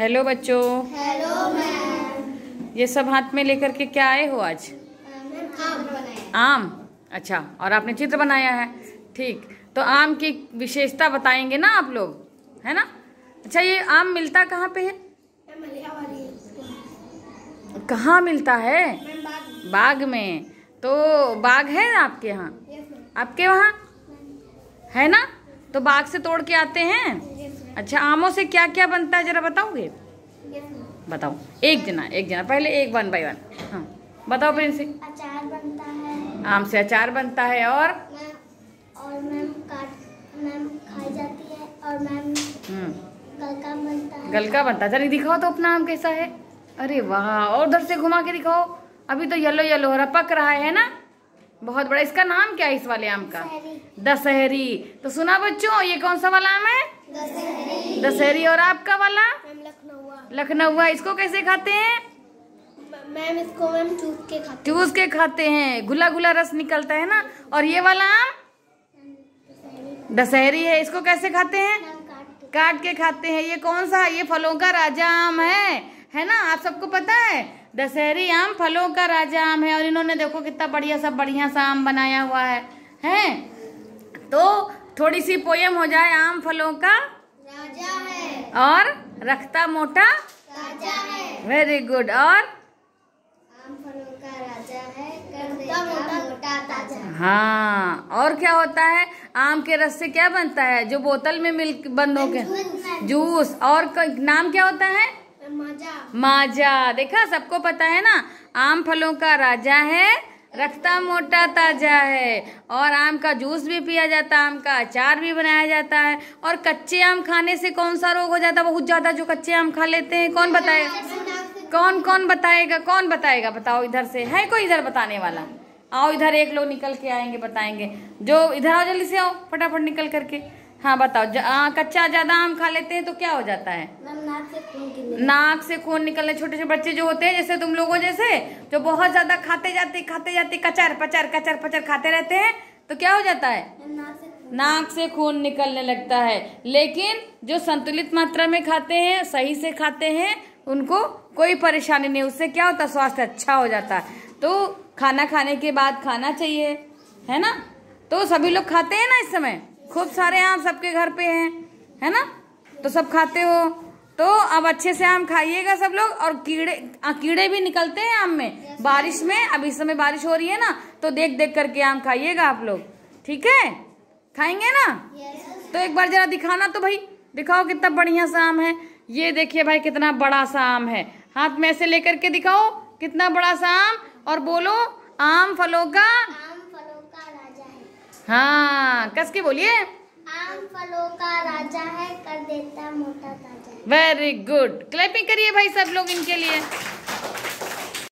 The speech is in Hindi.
हेलो बच्चों हेलो मैम ये सब हाथ में लेकर के क्या आए हो आज आम अच्छा और आपने चित्र बनाया है ठीक तो आम की विशेषता बताएंगे ना आप लोग है ना अच्छा ये आम मिलता कहाँ पे है कहाँ मिलता है बाग में तो बाग है आपके यहाँ आपके वहाँ है ना तो बाग से तोड़ के आते हैं अच्छा आमों से क्या क्या बनता है जरा बताओगे बताओ एक जना एक जना पहले एक वन बाई वन हाँ बताओ प्रिंस अचार बनता है आम से अचार बनता है और और मैम काट खाई जाती है और मैम हम्म। गलका बनता है गलका बनता है जरा दिखाओ तो अपना आम कैसा है अरे वाह और उधर से घुमा के दिखाओ अभी तो येलो येलो हो रहा पक रहा है ना बहुत बड़ा इसका नाम क्या है इस वाले आम का दशहरी तो सुना बच्चों ये कौन सा वाला आम है दशहरी और आपका वाला लखनऊआ इसको कैसे खाते हैं मैम इसको मैम चूस के खाते चूस के खाते हैं गुला गुला रस निकलता है ना और ये वाला आम दशहरी है इसको कैसे खाते हैं काट के खाते हैं ये कौन सा है ये फलों का राजा आम है है ना आप सबको पता है दशहरी आम फलों का राजा आम है और इन्होंने देखो कितना बढ़िया सा बढ़िया सा आम बनाया हुआ है है? तो थोड़ी सी पोयम हो जाए आम फलों का राजा है और रखता मोटा राजा है वेरी गुड और आम फलों का राजा है कर देता मोटा ताजा हाँ और क्या होता है आम के रस से क्या बनता है जो बोतल में मिल्क बंद हो गया जूस और नाम क्या होता है माजा माजा देखा सबको पता है ना आम फलों का राजा है रखता मोटा ताज़ा है और आम का जूस भी पिया जाता है आम का अचार भी बनाया जाता है और कच्चे आम खाने से कौन सा रोग हो जाता है बहुत ज़्यादा जो कच्चे आम खा लेते हैं कौन बताएगा कौन कौन बताएगा कौन बताएगा बताओ इधर से है कोई इधर बताने वाला आओ इधर एक लोग निकल के आएंगे बताएंगे जो इधर आओ जल्दी से आओ फटाफट निकल करके हाँ बताओ आ, कच्चा ज्यादा आम खा लेते हैं तो क्या हो जाता है नाक से खून निकलने छोटे छोटे बच्चे जो होते हैं जैसे तुम लोगों जैसे जो बहुत ज्यादा खाते जाते खाते जाते कचर पचर कचर पचर खाते रहते हैं तो क्या हो जाता है नाक से खून निकलने लगता है लेकिन जो संतुलित मात्रा में खाते हैं सही से खाते हैं उनको कोई परेशानी नहीं उससे क्या होता स्वास्थ्य अच्छा हो जाता है तो खाना खाने के बाद खाना चाहिए है ना तो सभी लोग खाते हैं ना इस समय खूब सारे आम सबके घर पे हैं है ना तो सब खाते हो तो अब अच्छे से आम खाइएगा सब लोग और कीड़े आ, कीड़े भी निकलते हैं आम में बारिश में अब इस समय बारिश हो रही है ना तो देख देख करके आम खाइएगा आप लोग ठीक है खाएंगे ना तो एक बार जरा दिखाना तो भाई दिखाओ कितना बढ़िया सा आम है ये देखिए भाई कितना बड़ा सा आम है हाथ में ऐसे लेकर के दिखाओ कितना बड़ा सा आम और बोलो आम फलों का आम फलों का राजा है हाँ कस के बोलिए आम फलों का राजा है कर देता मोटा ताजा वेरी गुड क्लैपिंग करिए भाई सब लोग इनके लिए